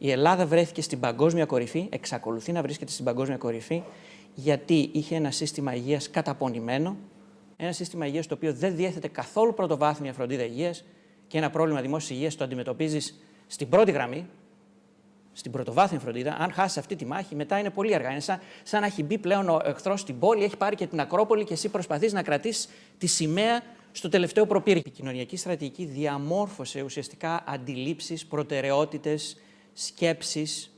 Η Ελλάδα βρέθηκε στην παγκόσμια κορυφή, εξακολουθεί να βρίσκεται στην παγκόσμια κορυφή, γιατί είχε ένα σύστημα υγείας καταπονημένο, ένα σύστημα υγείας το οποίο δεν διέθετε καθόλου πρωτοβάθμια φροντίδα υγείας και ένα πρόβλημα δημόσιας υγείας το αντιμετωπίζεις στην πρώτη γραμμή, στην πρωτοβάθμια φροντίδα. Αν χάσεις αυτή τη μάχη, μετά είναι πολύ αργά. Είναι σαν, να έχει μπει πλέον ο εχθρός στην πόλη, έχει πάρει και την Ακρόπολη και εσύ προσπαθείς να κρατήσεις τη σημαία στο τελευταίο προπύργιο. Η κοινωνιακή στρατηγική διαμόρφωσε ουσιαστικά αντιλήψεις, προτεραιότητες, σκέψης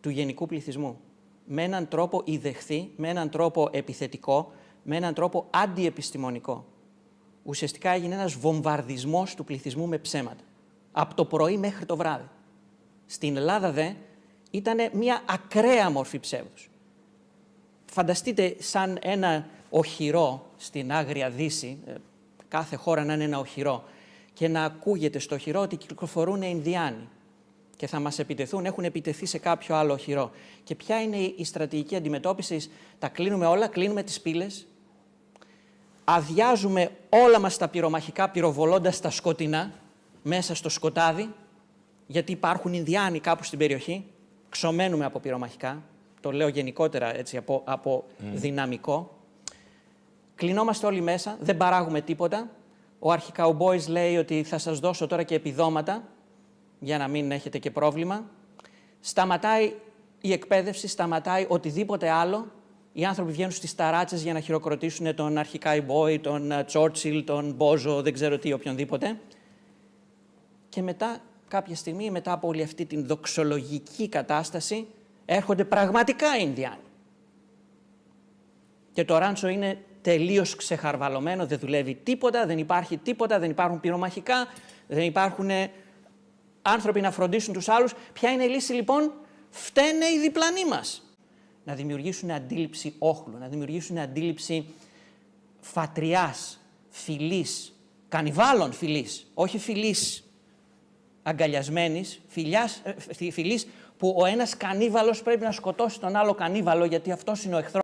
του γενικού πληθυσμού. Με έναν τρόπο ιδεχθή, με έναν τρόπο επιθετικό, με έναν τρόπο αντιεπιστημονικό. Ουσιαστικά έγινε ένας βομβαρδισμός του πληθυσμού με ψέματα. Από το πρωί μέχρι το βράδυ. Στην Ελλάδα δε ήταν μια ακραία μορφή ψεύδους. Φανταστείτε σαν ένα οχυρό στην Άγρια Δύση, ε, κάθε χώρα να είναι ένα οχυρό, και να ακούγεται στο οχυρό ότι κυκλοφορούν Ινδιάνοι και θα μας επιτεθούν, έχουν επιτεθεί σε κάποιο άλλο χειρό. Και ποια είναι η στρατηγική αντιμετώπισης, τα κλείνουμε όλα, κλείνουμε τις πύλες, αδειάζουμε όλα μας τα πυρομαχικά πυροβολώντας τα σκοτεινά μέσα στο σκοτάδι, γιατί υπάρχουν Ινδιάνοι κάπου στην περιοχή, ξωμένουμε από πυρομαχικά, το λέω γενικότερα έτσι, από, από mm. δυναμικό. Κλεινόμαστε όλοι μέσα, δεν παράγουμε τίποτα. Ο αρχικά ο αρχικαουμπόης λέει ότι θα σας δώσω τώρα και επιδόματα για να μην έχετε και πρόβλημα. Σταματάει η εκπαίδευση, σταματάει οτιδήποτε άλλο. Οι άνθρωποι βγαίνουν στις ταράτσες για να χειροκροτήσουν τον αρχικά Ιμπόη, τον Τσόρτσιλ, ε, τον Μπόζο, δεν ξέρω τι, οποιονδήποτε. Και μετά, κάποια στιγμή, μετά από όλη αυτή την δοξολογική κατάσταση, έρχονται πραγματικά Ινδιάνοι. Και το ράντσο είναι τελείως ξεχαρβαλωμένο, δεν δουλεύει τίποτα, δεν υπάρχει τίποτα, δεν υπάρχουν πυρομαχικά, δεν υπάρχουν ε, άνθρωποι να φροντίσουν τους άλλους. Ποια είναι η λύση λοιπόν, φταίνε οι διπλανοί μας. Να δημιουργήσουν αντίληψη όχλου, να δημιουργήσουν αντίληψη φατριάς, φιλής, κανιβάλων φιλής, όχι φιλής αγκαλιασμένης, ε, φιλής που ο ένας κανίβαλος πρέπει να σκοτώσει τον άλλο κανίβαλο γιατί αυτός είναι ο εχθρός.